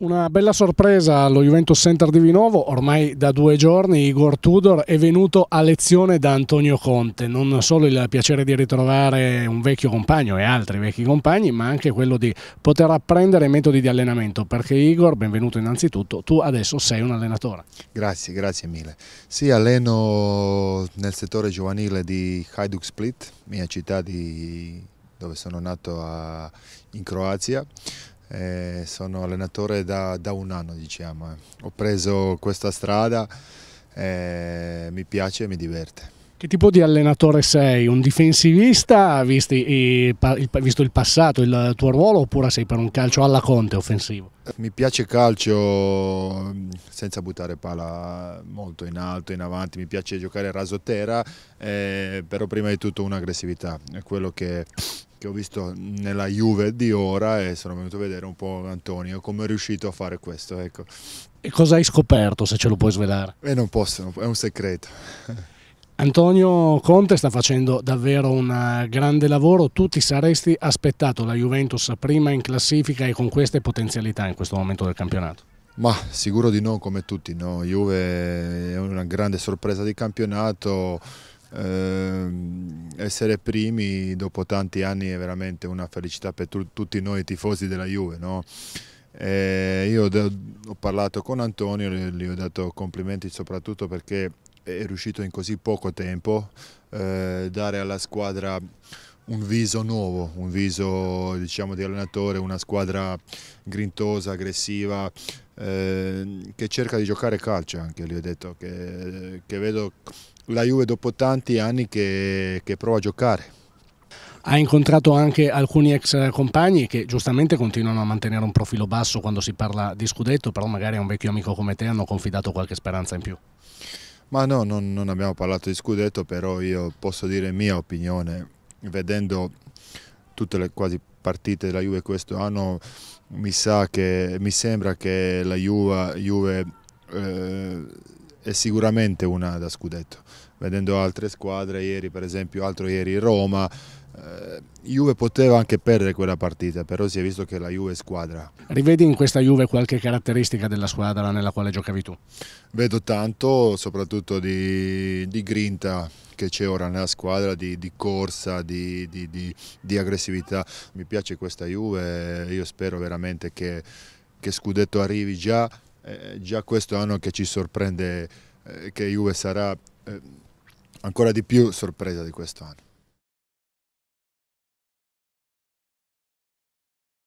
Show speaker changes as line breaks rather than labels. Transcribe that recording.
Una bella sorpresa allo Juventus Center di Vinovo, ormai da due giorni Igor Tudor è venuto a lezione da Antonio Conte, non solo il piacere di ritrovare un vecchio compagno e altri vecchi compagni, ma anche quello di poter apprendere metodi di allenamento, perché Igor, benvenuto innanzitutto, tu adesso sei un allenatore.
Grazie, grazie mille. Sì, alleno nel settore giovanile di Hajduk Split, mia città di... dove sono nato a... in Croazia. Eh, sono allenatore da, da, un anno, diciamo. Eh. Ho preso questa strada, eh, mi piace e mi diverte.
Che tipo di allenatore sei? Un difensivista, visto il passato, il tuo ruolo, oppure sei per un calcio alla Conte offensivo?
Mi piace calcio mm, senza buttare palla molto in alto, in avanti, mi piace giocare a raso terra, eh, però prima di tutto un'aggressività, è quello che che ho visto nella Juve di ora e sono venuto a vedere un po' Antonio come è riuscito
a fare questo. Ecco. E cosa hai scoperto se ce lo puoi svelare? Eh, non posso, è un segreto. Antonio Conte sta facendo davvero un eh, grande lavoro, tu ti saresti aspettato la Juventus prima in classifica e con queste potenzialità in questo momento del campionato?
Ma sicuro di no, come tutti, no? Juve è una grande sorpresa di campionato, eh, essere primi dopo tanti anni è veramente una felicità per tu, tutti noi tifosi della Juve. No? Eh, io ho parlato con Antonio, gli ho dato complimenti soprattutto perché è riuscito in così poco tempo eh, dare alla squadra un viso nuovo, un viso diciamo, di allenatore, una squadra grintosa, aggressiva, eh, che cerca di giocare calcio anche, gli ho detto, che, che vedo la Juve dopo tanti anni che, che prova a giocare.
Ha incontrato anche alcuni ex compagni che giustamente continuano a mantenere un profilo basso quando si parla di scudetto, però magari a un vecchio amico come te hanno confidato qualche speranza in più. Ma no, non,
non abbiamo parlato di scudetto, però io posso dire mia opinione, vedendo tutte le quasi partite della Juve questo anno, mi, che, mi sembra che la Juve, Juve eh, è sicuramente una da scudetto. Vedendo altre squadre, ieri per esempio, altro ieri Roma, eh, Juve poteva anche perdere quella partita, però si è visto che la Juve è squadra.
Rivedi in questa Juve qualche caratteristica della squadra nella quale giocavi tu? Vedo tanto, soprattutto
di, di grinta che c'è ora nella squadra, di, di corsa, di, di aggressività. Mi piace questa Juve, io spero veramente che, che Scudetto arrivi già eh, già questo anno che ci sorprende eh, che Juve sarà eh, ancora di più sorpresa di questo anno.